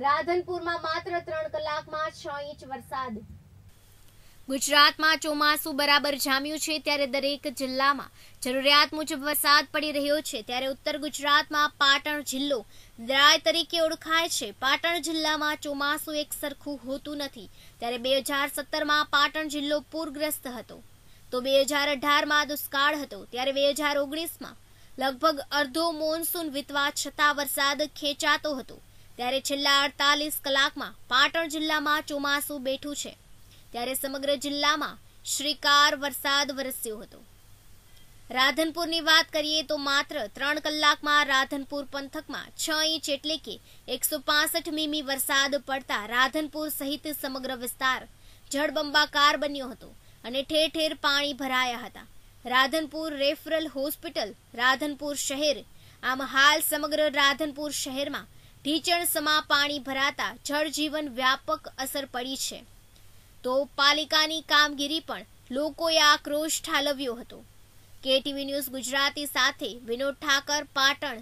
રાધનપુરમાં માત્ર ત્રણ કલાકમાં છ ઇંચ વરસાદ ગુજરાતમાં ચોમાસું બરાબર જામ્યું છે ત્યારે દરેક જિલ્લામાં જરૂરિયાત મુજબ વરસાદ પડી રહ્યો છે ત્યારે ઉત્તર ગુજરાતમાં પાટણ જિલ્લો દ્રાય તરીકે ઓળખાય છે પાટણ જિલ્લામાં ચોમાસું એક સરખું હોતું નથી ત્યારે બે હજાર સત્તરમાં પાટણ જિલ્લો પૂરગ્રસ્ત હતો તો બે હજાર અઢારમાં દુષ્કાળ હતો ત્યારે બે હજાર ઓગણીસમાં લગભગ અડધો મોનસૂન વિતવા છતાં વરસાદ ખેંચાતો હતો ત્યારે છેલ્લા અડતાલીસ કલાકમાં પાટણ જિલ્લામાં ચોમાસું બેઠું છે ત્યારે સમગ્ર જિલ્લામાં શ્રીકાર વરસાદ વરસ્યો હતો રાધનપુરની વાત કરીએ તો માત્ર ત્રણ કલાકમાં રાધનપુર પંથકમાં છ ઇંચ એટલે કે એકસો પાસઠ મીમી વરસાદ પડતા રાધનપુર સહિત સમગ્ર વિસ્તાર જળબંબાકાર બન્યો હતો અને ઠેર ઠેર પાણી ભરાયા હતા રાધનપુર રેફરલ હોસ્પિટલ રાધનપુર શહેર આમ હાલ સમગ્ર રાધનપુર શહેરમાં ઢીચણ સમા પાણી ભરાતા જળજીવન વ્યાપક અસર પડી છે તો પાલિકાની કામગીરી પણ લોકોએ આક્રોશ ઠાલવ્યો હતો કેટીવી ન્યૂઝ ગુજરાતી સાથે વિનોદ ઠાકર પાટણ